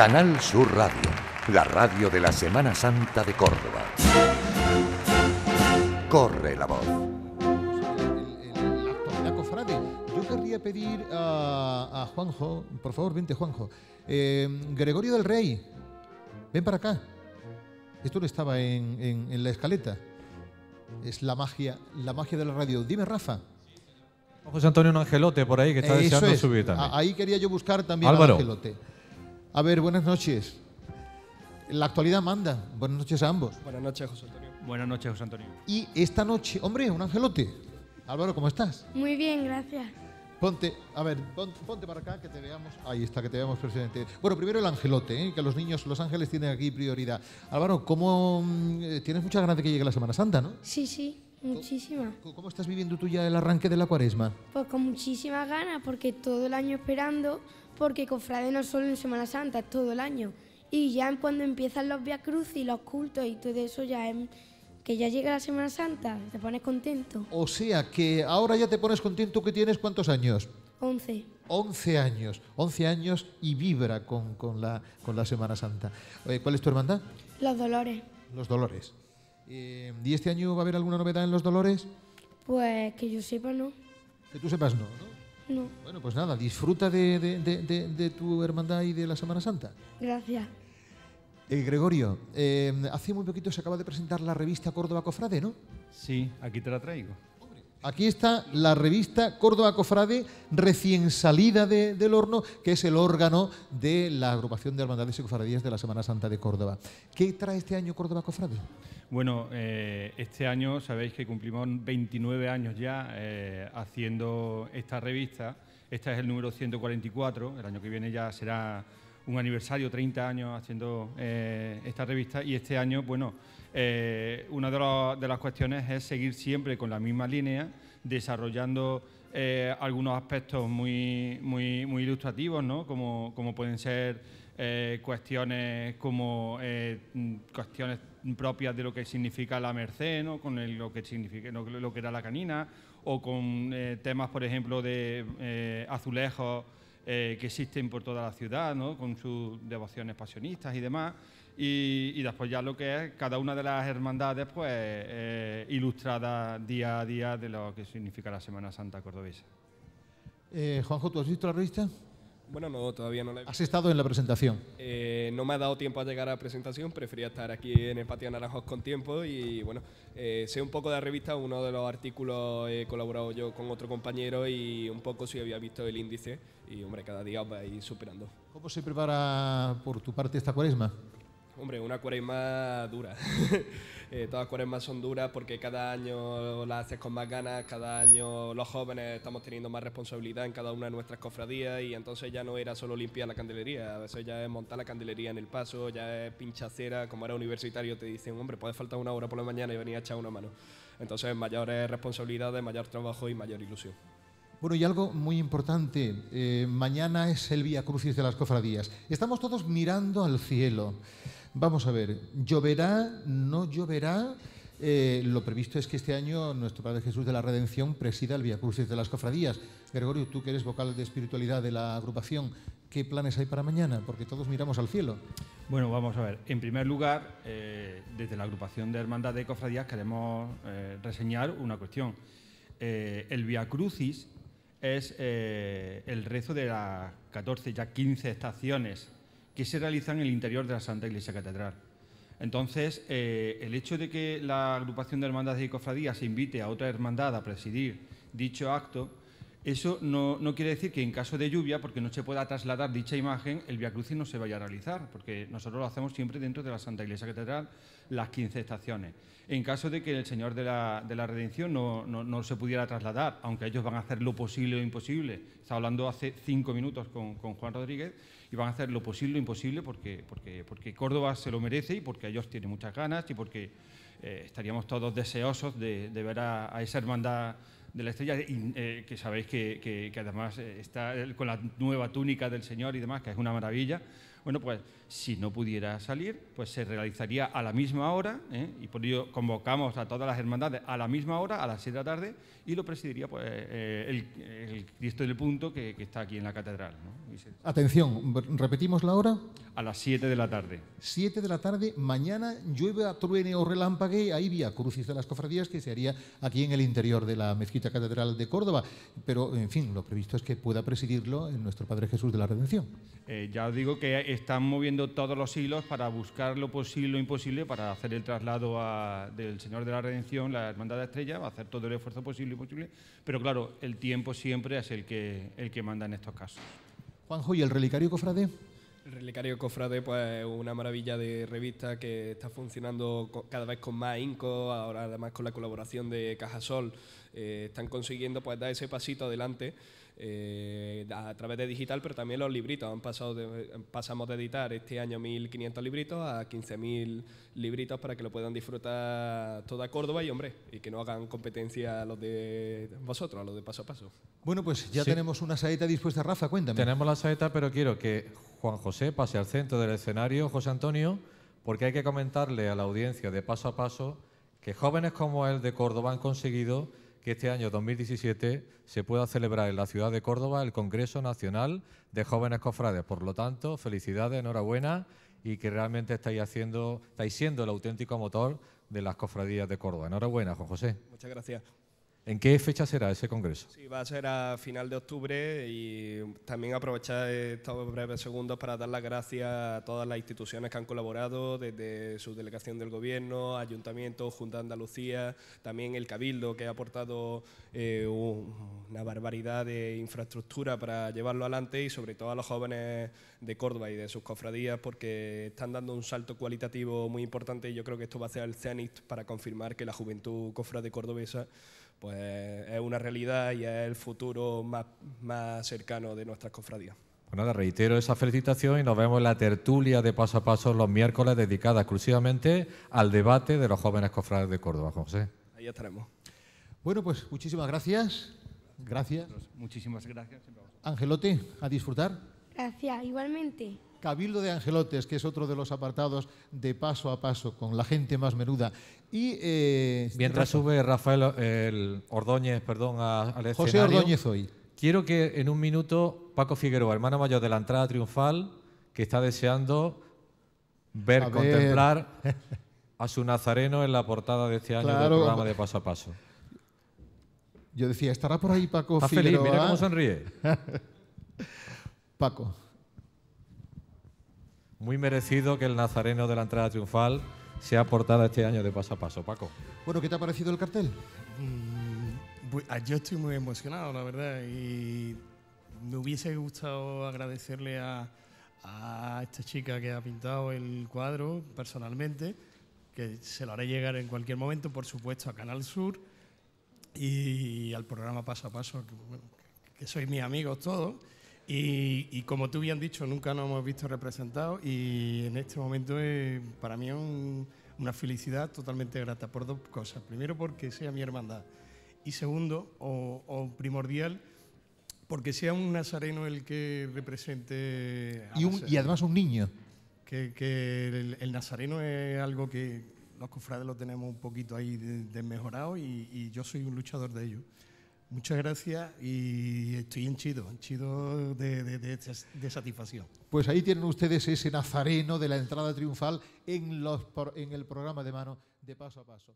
Canal Sur Radio, la radio de la Semana Santa de Córdoba. Corre la voz. yo querría pedir a, Juanjo, por favor, vente Juanjo. Eh, Gregorio del Rey, ven para acá. Esto no estaba en, la escaleta. Es la magia, la magia de la radio. Dime, Rafa. José Antonio angelote por ahí que está deseando subir también. Ahí quería yo buscar también a angelote. A ver, buenas noches. La actualidad manda. Buenas noches a ambos. Buenas noches, José Antonio. Buenas noches, José Antonio. Y esta noche, hombre, un angelote. Álvaro, ¿cómo estás? Muy bien, gracias. Ponte, a ver, ponte, para acá que te veamos. Ahí está, que te veamos presidente. Bueno, primero el angelote, ¿eh? que los niños, los ángeles tienen aquí prioridad. Álvaro, ¿cómo mm, eh, tienes muchas ganas de que llegue la Semana Santa, no? Sí, sí muchísima. ¿Cómo, estás viviendo tú ya el arranque de la cuaresma? Pues con muchísimas ganas, porque todo el año esperando, porque cofrade no solo en Semana Santa, todo el año. Y ya cuando empiezan los cruz y los cultos y todo eso, ya que ya llega la Semana Santa, te pones contento. O sea, que ahora ya te pones contento que tienes cuántos años. Once. 11 años, once años y vibra con, con, la, con la Semana Santa. Eh, ¿Cuál es tu hermandad? Los Dolores. Los Dolores. Em, ¿Y este año va a haber alguna novedad en Los Dolores? Pues que yo sepa, no. Que tú sepas, no, ¿no? Bueno, pues nada, disfruta de, tu hermandad y de la Semana Santa. Gracias. Eh, Gregorio, em, hace muy poquito se acaba de presentar la revista Córdoba Cofrade, ¿no? Sí, aquí te la traigo. Aquí está la revista Córdoba Cofrade, recién salida del horno, que es el órgano de la agrupación de hermandades y cofradías de la Semana Santa de Córdoba. ¿Qué trae este año Córdoba Cofrade? Bueno, eh, este año sabéis que cumplimos 29 años ya eh, haciendo esta revista. Este es el número 144, el año que viene ya será un aniversario, 30 años haciendo eh, esta revista y este año, bueno, una de, de, las cuestiones es seguir siempre con la misma línea, desarrollando algunos aspectos muy, muy, muy ilustrativos, ¿no? como, como pueden ser cuestiones como cuestiones propias de lo que significa la merced, ¿no? con lo, que significa, lo, que era la canina, o con eh, temas, por ejemplo, de eh, azulejos eh, que existen por toda la ciudad, ¿no? con sus devociones pasionistas y demás. Y, después ya lo que es cada una de las hermandades, pues ilustrada día a día de lo que significa la Semana Santa cordobesa. Juanjo, ¿tú has visto la revista? Bueno, no, todavía no la he ¿Has estado en la presentación? Eh, no me ha dado tiempo a llegar a la presentación, prefería estar aquí en el Patio Naranjos con tiempo y bueno, eh, sé un poco de la revista, uno de los artículos he colaborado yo con otro compañero y un poco sí había visto el índice y hombre, cada día va a ir superando. ¿Cómo se prepara por tu parte esta cuaresma? Hombre, una cuaresma dura. Eh, todas las cuaresmas son duras porque cada año las haces con más ganas, cada año los jóvenes estamos teniendo más responsabilidad en cada una de nuestras cofradías y entonces ya no era solo limpiar la candelería, a veces ya es montar la candelería en el paso, ya es pinchacera, como era universitario te dicen, hombre, puede faltar una hora por la mañana y venir a echar una mano. Entonces mayores responsabilidades, mayor trabajo y mayor ilusión. Bueno, y algo muy importante, eh, mañana es el Vía Crucis de las Cofradías. Estamos todos mirando al cielo. Vamos a ver, lloverá, no lloverá. Eh, lo previsto es que este año nuestro Padre Jesús de la Redención presida el Via Crucis de las Cofradías. Gregorio, tú que eres vocal de espiritualidad de la agrupación, ¿qué planes hay para mañana? Porque todos miramos al cielo. Bueno, vamos a ver. En primer lugar, eh, desde la agrupación de Hermandad de Cofradías queremos eh, reseñar una cuestión. el Via Crucis es el rezo de las 14, ya 15 estaciones que se realizan en el interior de la Santa Iglesia Catedral. Entonces, eh, el hecho de que la agrupación de hermandades y cofradías se invite a otra hermandad a presidir dicho acto eso no, quiere decir que en caso de lluvia, porque no se pueda trasladar dicha imagen, el Via Crucis no se vaya a realizar, porque nosotros lo hacemos siempre dentro de la Santa Iglesia Catedral, las 15 estaciones. En caso de que el Señor de la, Redención no, se pudiera trasladar, aunque ellos van a hacer lo posible o imposible, estaba hablando hace cinco minutos con, Juan Rodríguez, y van a hacer lo posible o imposible porque, Córdoba se lo merece y porque ellos tienen muchas ganas y porque eh, estaríamos todos deseosos de, ver a esa hermandad de la estrella, eh, que sabéis que además eh, está con la nueva túnica del Señor y demás, que es una maravilla. Bueno, pues si no pudiera salir, pues se realizaría a la misma hora, ¿eh? y por ello convocamos a todas las hermandades a la misma hora, a las 7 de la tarde, y lo presidiría pues, eh, el, el, Cristo del Punto que, está aquí en la catedral. Atención, ¿repetimos la hora? A las 7 de la tarde. 7 de la tarde, mañana llueve, truene o relámpague, ahí vía Crucis de las Cofradías, que se haría aquí en el interior de la Mezquita Catedral de Córdoba. Pero, en fin, lo previsto es que pueda presidirlo en nuestro Padre Jesús de la Redención. Eh, ya os digo que están moviendo todos los hilos para buscar lo posible lo imposible para hacer el traslado del Señor de la Redención, la Hermandad de Estrella, va a hacer todo el esfuerzo posible y imposible, pero claro, el tiempo siempre es el que, el que manda en estos casos. Juanjo, ¿y el relicario cofrade? El relicario cofrade pues, es una maravilla de revista que está funcionando cada vez con más inco, ahora además con la colaboración de Cajasol, eh, están consiguiendo pues dar ese pasito adelante. Eh, a través de digital, pero también los libritos. Han pasado pasamos de editar este año 1.500 libritos a 15.000 libritos para que lo puedan disfrutar toda Córdoba y, hombre, y que no hagan competencia a los de vosotros, a los de paso a paso. Bueno, pues ya tenemos una saeta dispuesta, Rafa, cuéntame. Tenemos la saeta, pero quiero que Juan José pase al centro del escenario, José Antonio, porque hay que comentarle a la audiencia de paso a paso que jóvenes como él de Córdoba han conseguido que este año 2017 se pueda celebrar en la ciudad de Córdoba el Congreso Nacional de Jóvenes Cofrades. Por lo tanto, felicidades, enhorabuena y que realmente estáis haciendo, estáis siendo el auténtico motor de las cofradías de Córdoba. Enhorabuena, Juan José. Muchas gracias. ¿En qué fecha será ese congreso? Sí, va a ser a final de octubre y también aprovechar estos breves segundos para dar las gracias a todas las instituciones que han colaborado, desde su delegación del gobierno, ayuntamiento, Junta de Andalucía, también el Cabildo, que ha aportado eh, una barbaridad de infraestructura para llevarlo adelante y sobre todo a los jóvenes de Córdoba y de sus cofradías, porque están dando un salto cualitativo muy importante y yo creo que esto va a ser el cenit para confirmar que la juventud de cordobesa pues es una realidad y es el futuro más, cercano de nuestras cofradías. Pues nada, reitero esa felicitación y nos vemos en la tertulia de paso a paso los miércoles dedicada exclusivamente al debate de los jóvenes cofrades de Córdoba, José. Ahí estaremos. Bueno, pues muchísimas gracias. Gracias. Muchísimas gracias. Angelote, a disfrutar. Gracias, igualmente. Cabildo de Angelotes, que es otro de los apartados de paso a paso con la gente más menuda. Y, eh, Mientras sube Rafael el Ordóñez, perdón, a, al José Ordóñez hoy. Quiero que en un minuto Paco Figueroa, hermano mayor de la entrada triunfal, que está deseando ver, contemplar a su nazareno en la portada de este año del programa de Paso a Paso. Yo decía, ¿estará por ahí Paco Figueroa? Feliz, mira cómo sonríe. Paco muy merecido que el nazareno de la entrada triunfal sea portada este año de paso a paso. Paco. Bueno, ¿qué te ha parecido el cartel? Mm, ah, yo estoy muy emocionado, la verdad, y me hubiese gustado agradecerle a, esta chica que ha pintado el cuadro personalmente, que se lo haré llegar en cualquier momento, por supuesto, a Canal Sur y al programa Paso a Paso, que, que sois mis amigos todos y, como tú bien dicho, nunca nos hemos visto representados y en este momento es, para mí es una felicidad totalmente grata por dos cosas. Primero, porque sea mi hermandad. Y segundo, o, primordial, porque sea un nazareno el que represente... A y, y además un niño. Que, el, nazareno es algo que los cofrades lo tenemos un poquito ahí desmejorado y, y yo soy un luchador de ello. Muchas gracias y estoy en chido, de, de, de, satisfacción. Pues ahí tienen ustedes ese nazareno de la entrada triunfal en, los, en el programa de mano de paso a paso.